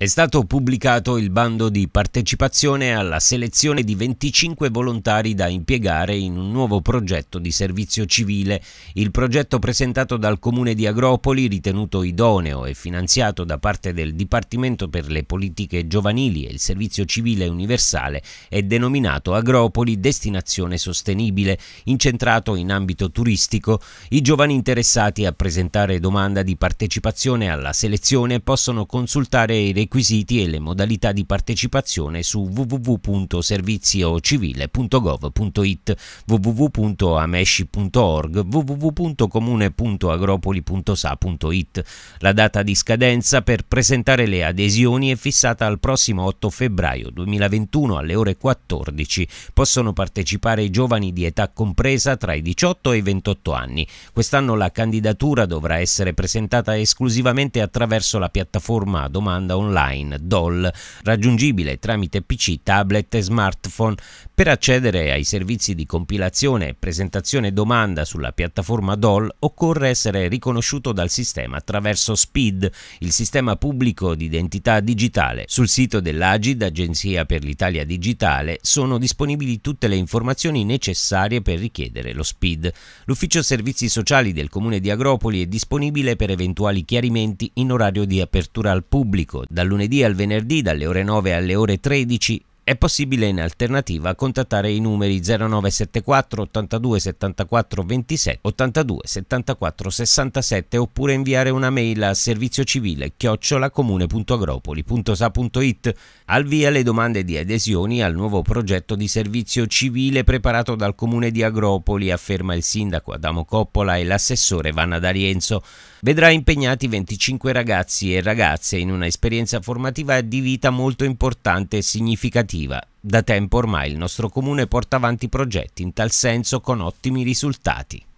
È stato pubblicato il bando di partecipazione alla selezione di 25 volontari da impiegare in un nuovo progetto di servizio civile. Il progetto presentato dal comune di Agropoli, ritenuto idoneo e finanziato da parte del Dipartimento per le politiche giovanili e il servizio civile universale, è denominato Agropoli destinazione sostenibile, incentrato in ambito turistico. I giovani interessati a presentare domanda di partecipazione alla selezione possono consultare i requisiti requisiti e le modalità di partecipazione su www.serviziocivile.gov.it, www.amesci.org, www.comune.agropoli.sa.it. La data di scadenza per presentare le adesioni è fissata al prossimo 8 febbraio 2021 alle ore 14. Possono partecipare i giovani di età compresa tra i 18 e i 28 anni. Quest'anno la candidatura dovrà essere presentata esclusivamente attraverso la piattaforma domanda online online, DOL, raggiungibile tramite PC, tablet e smartphone. Per accedere ai servizi di compilazione, presentazione e domanda sulla piattaforma DOL occorre essere riconosciuto dal sistema attraverso SPID, il sistema pubblico di identità digitale. Sul sito dell'Agid, Agenzia per l'Italia Digitale, sono disponibili tutte le informazioni necessarie per richiedere lo SPID. L'ufficio servizi sociali del comune di Agropoli è disponibile per eventuali chiarimenti in orario di apertura al pubblico dal lunedì al venerdì dalle ore 9 alle ore 13 è possibile in alternativa contattare i numeri 0974 82 74 27 82 74 67 oppure inviare una mail a servizio civile chiocciolacomune.agropoli.sa.it al via le domande di adesioni al nuovo progetto di servizio civile preparato dal comune di Agropoli, afferma il sindaco Adamo Coppola e l'assessore Vanna D'Arienzo. Vedrà impegnati 25 ragazzi e ragazze in una esperienza formativa di vita molto importante e significativa positiva. Da tempo ormai il nostro comune porta avanti progetti in tal senso con ottimi risultati.